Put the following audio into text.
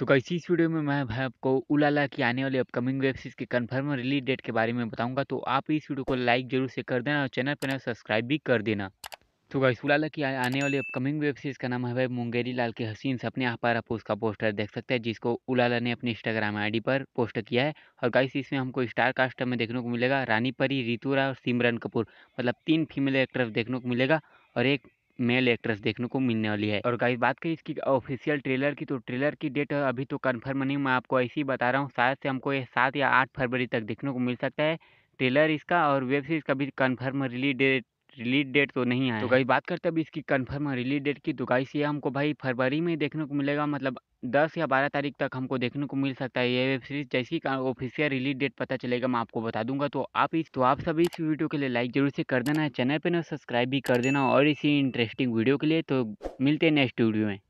तो कई इस वीडियो में मैं भाई आपको उलाला की आने वाली अपकमिंग वेब सीरीज के कन्फर्म रिलीज डेट के बारे में बताऊंगा तो आप इस वीडियो को लाइक जरूर से कर देना और चैनल पर सब्सक्राइब भी कर देना तो गाइस उलाला की आने वाली अपकमिंग वेब सीरीज का नाम है भाई मुंगेरी लाल के हसीन सपने यहाँ पर आप उसका पोस्टर देख सकते हैं जिसको उलाला ने अपने इंस्टाग्राम आईडी पर पोस्ट किया है और गाइस इसमें हमको स्टार कास्ट में देखने को मिलेगा रानी परी रितुरा और सिमरन कपूर मतलब तीन फीमेल एक्टर देखने को मिलेगा और एक मेल एक्ट्रेस देखने को मिलने वाली है और गाइस बात करें इसकी ऑफिशियल ट्रेलर की तो ट्रेलर की डेट अभी तो कन्फर्म नहीं मैं आपको ऐसे ही बता रहा हूँ शायद से हमको ये सात या आठ फरवरी तक देखने को मिल सकता है ट्रेलर इसका और वेब सीरीज का भी confirm release date release date तो नहीं तो आया तो गाई बात करते हैं अभी इसकी कन्फर्म रिलीज डेट की तो गाई ये हमको भाई फरवरी में देखने को मिलेगा मतलब दस या बारह तारीख तक हमको देखने को मिल सकता है ये वेब सीरीज जैसी का ऑफिशियल रिलीज डेट पता चलेगा मैं आपको बता दूंगा तो आप इस तो आप सभी इस वीडियो के लिए लाइक जरूर से कर देना चैनल पर ना सब्सक्राइब भी कर देना और इसी इंटरेस्टिंग वीडियो के लिए तो मिलते हैं नेक्स्ट वीडियो में